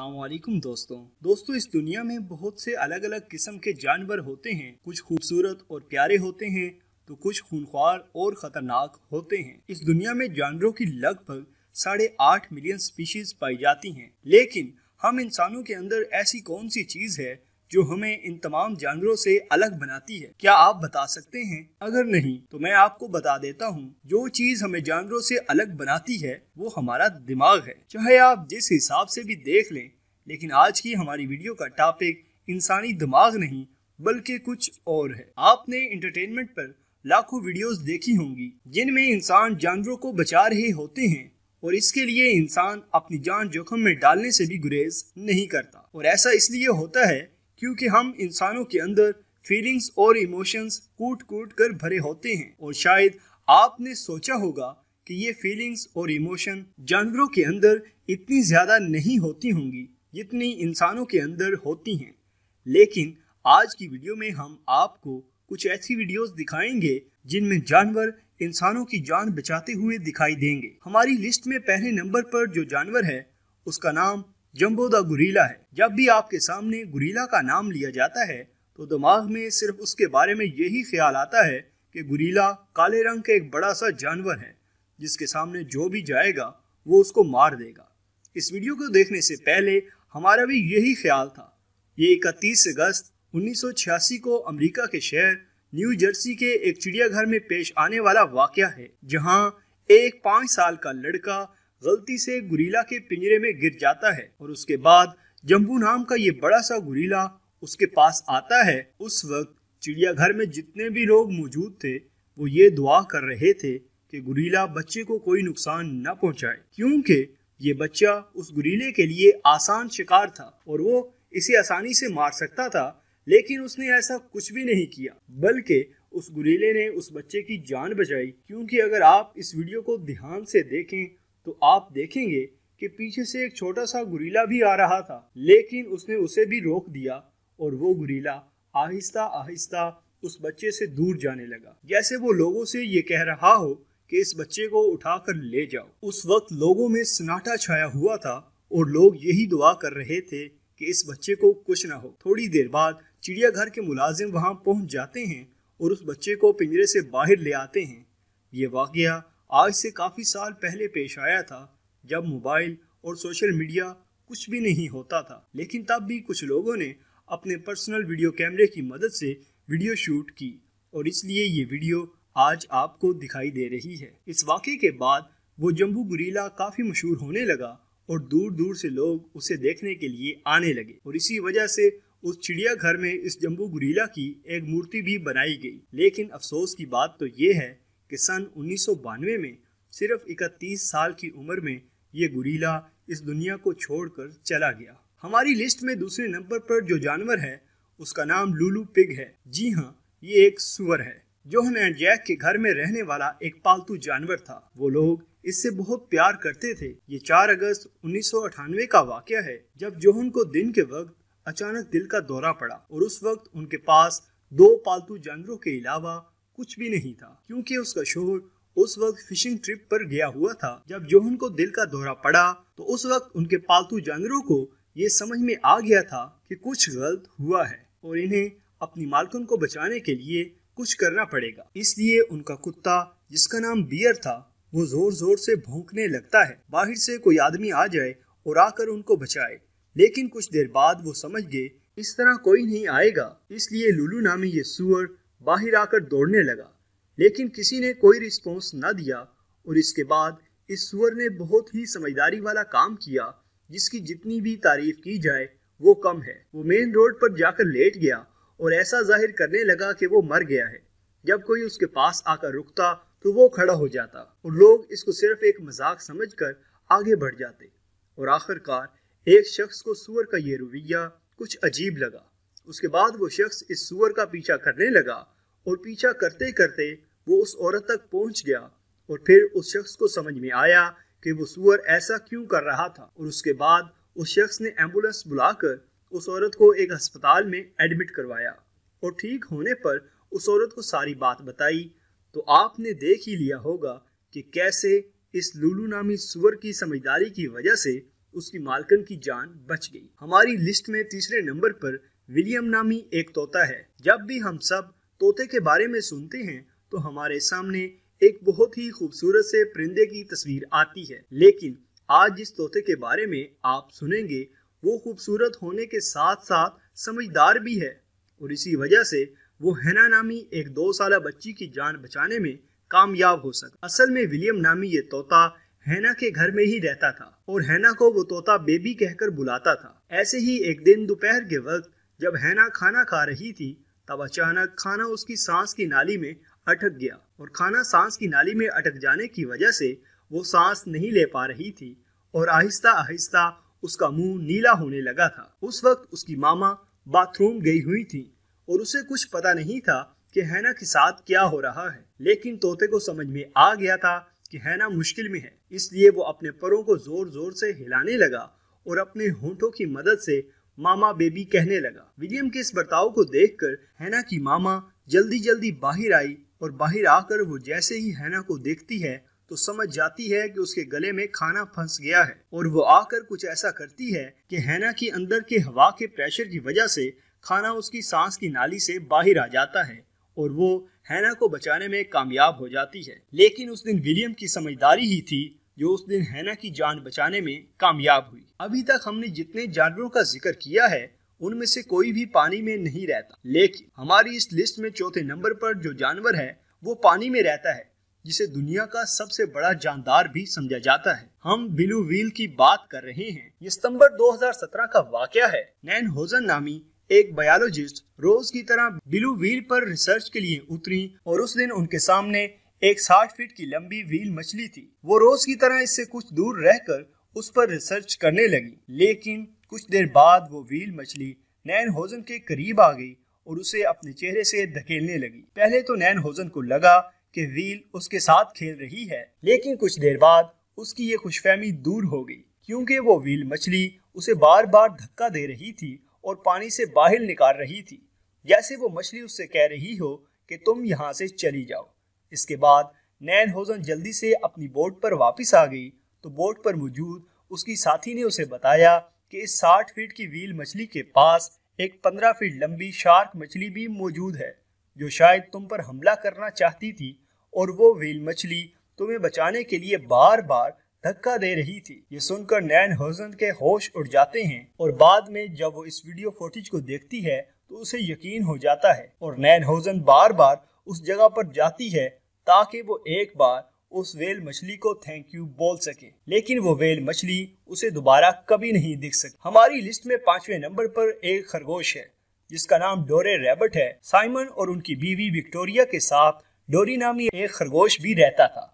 असलम दोस्तों दोस्तों इस दुनिया में बहुत से अलग अलग किस्म के जानवर होते हैं कुछ खूबसूरत और प्यारे होते हैं तो कुछ खूनख्वार और ख़तरनाक होते हैं इस दुनिया में जानवरों की लगभग साढ़े आठ मिलियन स्पीशीज पाई जाती हैं लेकिन हम इंसानों के अंदर ऐसी कौन सी चीज़ है जो हमें इन तमाम जानवरों से अलग बनाती है क्या आप बता सकते हैं अगर नहीं तो मैं आपको बता देता हूँ जो चीज हमें जानवरों से अलग बनाती है वो हमारा दिमाग है चाहे आप जिस हिसाब से भी देख लें लेकिन आज की हमारी वीडियो का टॉपिक इंसानी दिमाग नहीं बल्कि कुछ और है आपने इंटरटेनमेंट पर लाखों वीडियोस देखी होंगी जिनमें इंसान जानवरों को बचा रहे होते हैं और इसके लिए इंसान अपनी जान जोखम में डालने से भी गुरेज नहीं करता और ऐसा इसलिए होता है क्योंकि हम इंसानों के अंदर फीलिंग्स और इमोशंस कूट कूट कर भरे होते हैं और शायद आपने सोचा होगा कि ये फीलिंग्स और इमोशन जानवरों के अंदर इतनी ज़्यादा नहीं होती होंगी जितनी इंसानों के अंदर होती हैं लेकिन आज की वीडियो में हम आपको कुछ ऐसी वीडियोस दिखाएंगे जिनमें जानवर इंसानों की जान बचाते हुए दिखाई देंगे हमारी लिस्ट में पहले नंबर पर जो जानवर है उसका नाम जम्बो द गुरीला है जब भी आपके सामने गुरीला का नाम लिया जाता है तो दिमाग में सिर्फ उसके बारे में यही ख्याल आता है कि गुरीला काले रंग का एक बड़ा सा जानवर है जिसके सामने जो भी जाएगा वो उसको मार देगा इस वीडियो को देखने से पहले हमारा भी यही ख्याल था ये इकतीस अगस्त 1986 को अमेरिका के शहर न्यू जर्सी के एक चिड़ियाघर में पेश आने वाला वाक़ है जहां एक पाँच साल का लड़का गलती से गुरीला के पिंजरे में गिर जाता है और उसके बाद जम्बू नाम का ये बड़ा सा गुरीला उसके पास आता है उस वक्त चिड़ियाघर में जितने भी लोग मौजूद थे वो ये दुआ कर रहे थे कि गुरीला बच्चे को कोई नुकसान न पहुंचाए क्योंकि ये बच्चा उस गुरीले के लिए आसान शिकार था और वो इसे आसानी से मार सकता था लेकिन उसने ऐसा कुछ भी नहीं किया बल्कि उस गुरीले ने उस बच्चे की जान बचाई क्योंकि अगर आप इस वीडियो को ध्यान से देखें तो आप देखेंगे कि पीछे से एक छोटा सा गुरीला भी आ रहा था लेकिन उसने उसे भी रोक दिया और वो गुरीला आहिस्ता आहिस्ता उस बच्चे से दूर जाने लगा जैसे वो लोगों से ये कह रहा हो कि इस बच्चे को उठाकर ले जाओ उस वक्त लोगों में सन्नाटा छाया हुआ था और लोग यही दुआ कर रहे थे कि इस बच्चे को कुछ ना हो थोड़ी देर बाद चिड़ियाघर के मुलाजिम वहां पहुंच जाते हैं और उस बच्चे को पिंजरे से बाहर ले आते हैं ये वाकया आज से काफ़ी साल पहले पेश आया था जब मोबाइल और सोशल मीडिया कुछ भी नहीं होता था लेकिन तब भी कुछ लोगों ने अपने पर्सनल वीडियो कैमरे की मदद से वीडियो शूट की और इसलिए ये वीडियो आज आपको दिखाई दे रही है इस वाक़े के बाद वो जम्बू गुरीला काफ़ी मशहूर होने लगा और दूर दूर से लोग उसे देखने के लिए आने लगे और इसी वजह से उस चिड़ियाघर में इस जम्बू गुरीला की एक मूर्ति भी बनाई गई लेकिन अफसोस की बात तो ये है कि सन 1992 में सिर्फ इकतीस साल की उम्र में ये गुरीला इस दुनिया को छोड़कर चला गया हमारी लिस्ट में दूसरे नंबर पर जो जानवर है उसका नाम लूलू पिग है जी हाँ ये एक सुअर है जोहन एंड जैक के घर में रहने वाला एक पालतू जानवर था वो लोग इससे बहुत प्यार करते थे ये 4 अगस्त उन्नीस का वाक्य है जब जोहन को दिन के वक्त अचानक दिल का दौरा पड़ा और उस वक्त उनके पास दो पालतू जानवरों के अलावा कुछ भी नहीं था क्योंकि उसका शोर उस वक्त फिशिंग ट्रिप पर गया हुआ था जब जोहन को दिल का दौरा पड़ा तो उस वक्त उनके पालतू जानवरों को ये समझ में आ गया था कि कुछ गलत हुआ है और इन्हें अपनी मालकन को बचाने के लिए कुछ करना पड़ेगा इसलिए उनका कुत्ता जिसका नाम बियर था वो जोर जोर से भोंकने लगता है बाहर से कोई आदमी आ जाए और आकर उनको बचाए लेकिन कुछ देर बाद वो समझ गए इस तरह कोई नहीं आएगा इसलिए लुलू नामी ये सुअर बाहर आकर दौड़ने लगा लेकिन किसी ने कोई रिस्पॉन्स ना दिया और इसके बाद इस सुअर ने बहुत ही समझदारी वाला काम किया जिसकी जितनी भी तारीफ की जाए वो कम है वो मेन रोड पर जाकर लेट गया और ऐसा जाहिर करने लगा कि वो मर गया है जब कोई उसके पास आकर रुकता तो वो खड़ा हो जाता और लोग इसको सिर्फ एक मजाक समझकर आगे बढ़ जाते और आखिरकार एक शख्स को सुअर का ये रवैया कुछ अजीब लगा उसके बाद वो शख्स इस सुअर का पीछा करने लगा और पीछा करते करते वो उस औरत तक पहुंच गया और फिर उस शख्स को समझ में आया कि वो सुअर ऐसा क्यों कर रहा था और उसके बाद उस शख्स ने एम्बुलेंस बुलाकर उस औरत को एक अस्पताल में एडमिट करवाया और ठीक होने पर उस औरत को सारी बात बताई तो आपने देख ही लिया होगा कि कैसे इस लुलू नामी सुअर की समझदारी की वजह से उसकी मालकन की जान बच गई हमारी लिस्ट में तीसरे नंबर पर विलियम नामी एक तोता है जब भी हम सब तोते के बारे में सुनते हैं तो हमारे सामने एक बहुत ही खूबसूरत से परिंदे की तस्वीर आती है लेकिन आज जिस तोते के बारे में आप सुनेंगे वो खूबसूरत होने के साथ साथ समझदार भी है और इसी वजह से वो हैना नामी एक दो साल बच्ची की जान बचाने में कामयाब हो सका असल में विलियम नामी ये तोता हैना के घर में ही रहता था और हैना को वो तोता बेबी कहकर बुलाता था ऐसे ही एक दिन दोपहर के वक्त जब हैना खाना खा रही थी तब अचानक खाना उसकी सांस की नाली में अटक गया और खाना सांस की नाली में अटक जाने की वजह से वो सांस नहीं ले पा रही थी और आहिस्ता आहिस्ता उसका मुंह नीला होने लगा था उस वक्त उसकी मामा बाथरूम गई हुई थी और उसे कुछ पता नहीं था कि हैना के साथ क्या हो रहा है लेकिन तोते को समझ में आ गया था कि हैना मुश्किल में है इसलिए वो अपने परों को जोर जोर से हिलाने लगा और अपने होंठों की मदद से मामा बेबी कहने लगा विलियम के इस बर्ताव को देखकर हैना की मामा जल्दी जल्दी बाहर आई और बाहर आकर वो जैसे ही हैना को देखती है तो समझ जाती है कि उसके गले में खाना फंस गया है और वो आकर कुछ ऐसा करती है कि हैना की अंदर के हवा के प्रेशर की वजह से खाना उसकी सांस की नाली से बाहर आ जाता है और वो हैना को बचाने में कामयाब हो जाती है लेकिन उस दिन विलियम की समझदारी ही थी जो उस दिन हैना की जान बचाने में कामयाब हुई अभी तक हमने जितने जानवरों का जिक्र किया है उनमें से कोई भी पानी में नहीं रहता लेकिन हमारी इस लिस्ट में चौथे नंबर पर जो जानवर है वो पानी में रहता है जिसे दुनिया का सबसे बड़ा जानदार भी समझा जाता है हम बिलू व्हील की बात कर रहे हैं ये सितंबर 2017 का वाक्य है नैन होजन नामी एक बायोलॉजिस्ट रोज की तरह बिलू व्हील पर रिसर्च के लिए उतरी और उस दिन उनके सामने एक साठ फीट की लंबी व्हील मछली थी वो रोज की तरह इससे कुछ दूर रहकर उस पर रिसर्च करने लगी लेकिन कुछ देर बाद वो व्हील मछली नैन होजन के करीब आ गई और उसे अपने चेहरे से धकेलने लगी पहले तो नैन होजन को लगा कि व्हील उसके साथ खेल रही है लेकिन कुछ देर बाद उसकी ये खुशफहमी दूर हो गई क्योंकि वो व्हील मछली उसे बार बार धक्का दे रही थी और पानी से बाहर निकाल रही थी जैसे वो मछली उससे कह रही हो कि तुम यहाँ से चली जाओ इसके बाद नैन होजन जल्दी से अपनी बोट पर वापस आ गई तो बोट पर मौजूद उसकी साथी ने उसे बताया कि इस 60 फीट की व्हील मछली के पास एक 15 फीट लंबी शार्क मछली भी मौजूद है जो शायद तुम पर हमला करना चाहती थी और वो व्हील मछली तुम्हें बचाने के लिए बार बार धक्का दे रही थी ये सुनकर नैन होजन के होश उड़ जाते हैं और बाद में जब वो इस वीडियो फोटेज को देखती है तो उसे यकीन हो जाता है और नैन होजन बार बार उस जगह पर जाती है ताकि वो एक बार उस वेल मछली को थैंक यू बोल सके लेकिन वो वेल मछली उसे दोबारा कभी नहीं दिख सकती हमारी लिस्ट में पांचवें नंबर पर एक खरगोश है जिसका नाम डोरे रैबट है साइमन और उनकी बीवी विक्टोरिया के साथ डोरी नामी एक खरगोश भी रहता था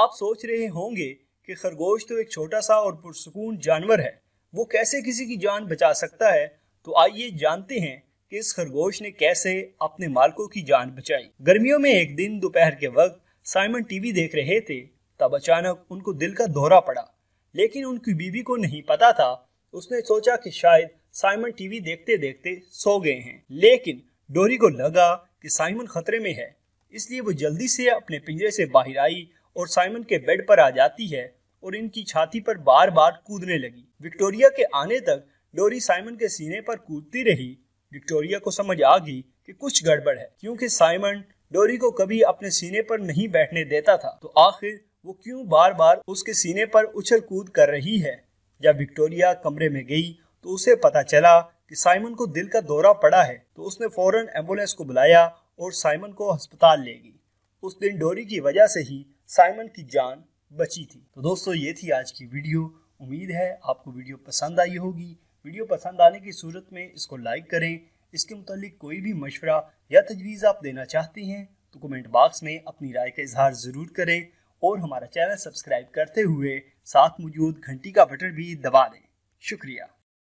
आप सोच रहे होंगे कि खरगोश तो एक छोटा सा और पुरसकून जानवर है वो कैसे किसी की जान बचा सकता है तो आइए जानते हैं कि इस खरगोश ने कैसे अपने मालकों की जान बचाई गर्मियों में एक दिन दोपहर के वक्त साइमन टीवी देख रहे थे तब अचानक उनको दिल का दौरा पड़ा लेकिन उनकी बीवी को नहीं पता था उसने सोचा कि शायद साइमन टीवी देखते देखते सो गए हैं लेकिन डोरी को लगा कि साइमन खतरे में है इसलिए वो जल्दी से अपने पिंजरे से बाहर आई और साइमन के बेड पर आ जाती है और इनकी छाती पर बार बार कूदने लगी विक्टोरिया के आने तक डोरी साइमन के सीने पर कूदती रही विक्टोरिया को समझ आ गई कि कुछ गड़बड़ है क्योंकि साइमन डोरी को कभी अपने सीने पर नहीं बैठने देता था तो आखिर वो क्यों बार बार उसके सीने पर उछल कूद कर रही है जब विक्टोरिया कमरे में गई तो उसे पता चला कि साइमन को दिल का दौरा पड़ा है तो उसने फौरन एम्बुलेंस को बुलाया और साइमन को अस्पताल ले गई उस दिन डोरी की वजह से ही साइमन की जान बची थी तो दोस्तों ये थी आज की वीडियो उम्मीद है आपको वीडियो पसंद आई होगी वीडियो पसंद आने की सूरत में इसको लाइक करें इसके मुतालिक कोई भी मशवरा या तजवीज़ आप देना चाहते हैं तो कमेंट बॉक्स में अपनी राय का इजहार ज़रूर करें और हमारा चैनल सब्सक्राइब करते हुए साथ मौजूद घंटी का बटन भी दबा दें शुक्रिया